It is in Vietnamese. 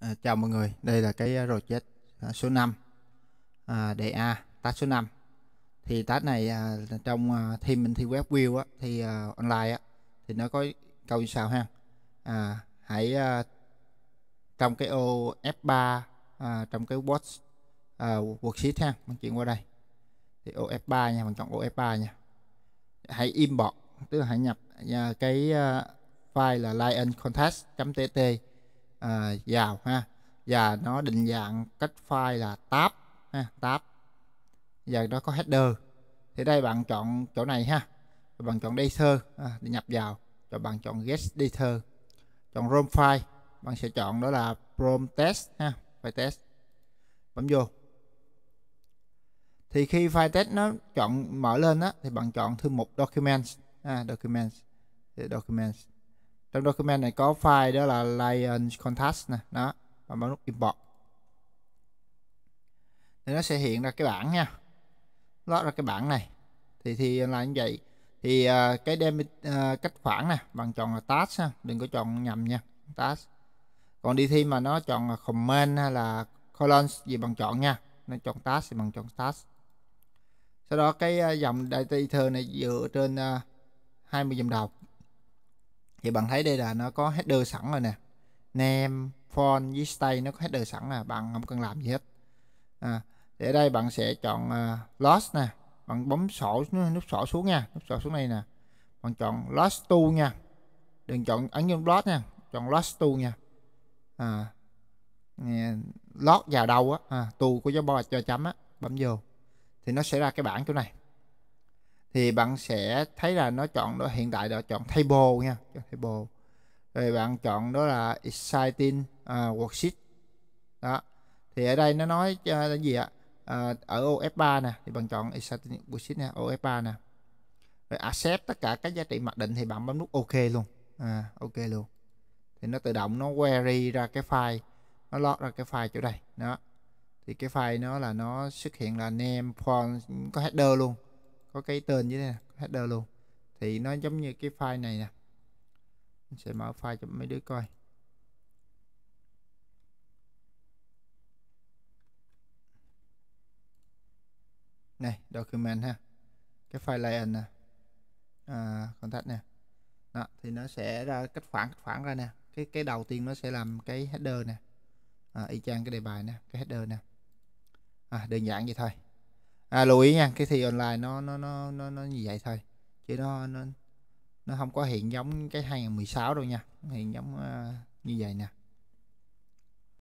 À, chào mọi người, đây là cái à, project à, số 5 à, đề A, task số 5 thì task này à, trong à, team mình thi web view á, thì à, online á, thì nó có câu như sau ha à, hãy à, trong cái ô F3 à, trong cái watch à, worksheet ha mình chuyển qua đây thì ô F3 nha, mình chọn ô F3 nha hãy import tức là hãy nhập à, cái à, file là lion tt à, vào ha và nó định dạng cách file là tab ha tab và nó có header thì đây bạn chọn chỗ này ha bạn chọn data à, để nhập vào rồi bạn chọn get data chọn rom file bạn sẽ chọn đó là prom test ha file test bấm vô thì khi file test nó chọn mở lên á thì bạn chọn thư mục documents ha, à, documents thì documents trong document này có file đó là lion contest nè đó và bấm nút import thì nó sẽ hiện ra cái bảng nha lót ra cái bảng này thì thì là như vậy thì uh, cái đem uh, à, cách khoảng nè bằng chọn là task ha. đừng có chọn nhầm nha task còn đi thi mà nó chọn là comment hay là colon gì bằng chọn nha nó chọn task thì bằng chọn task sau đó cái uh, dòng data này dựa trên uh, 20 dòng đầu thì bạn thấy đây là nó có header sẵn rồi nè name font với style nó có header sẵn là bạn không cần làm gì hết à, thì ở đây bạn sẽ chọn uh, lost nè bạn bấm sổ nút sổ xuống nha nút sổ xuống đây nè bạn chọn lost to nha đừng chọn ấn nhôm lost nha chọn lost to nha à, lót vào đầu á à, tù của cho bo cho chấm á bấm vô thì nó sẽ ra cái bảng chỗ này thì bạn sẽ thấy là nó chọn đó hiện tại đó chọn table nha chọn table rồi bạn chọn đó là exciting uh, worksheet đó thì ở đây nó nói uh, à, cái gì ạ uh, ở OF3 nè thì bạn chọn exciting worksheet nè OF3 nè rồi accept tất cả các giá trị mặc định thì bạn bấm nút OK luôn à, OK luôn thì nó tự động nó query ra cái file nó lót ra cái file chỗ đây đó thì cái file nó là nó xuất hiện là name font có header luôn có cái tên như thế này, header luôn thì nó giống như cái file này nè mình sẽ mở file cho mấy đứa coi này document ha cái file layout nè à, contact nè đó, thì nó sẽ ra cách khoảng cách khoảng ra nè cái cái đầu tiên nó sẽ làm cái header nè à, y chang cái đề bài nè cái header nè à, đơn giản vậy thôi à, lưu ý nha cái thi online nó nó nó nó nó như vậy thôi chứ nó nó nó không có hiện giống cái 2016 đâu nha hiện giống uh, như vậy nè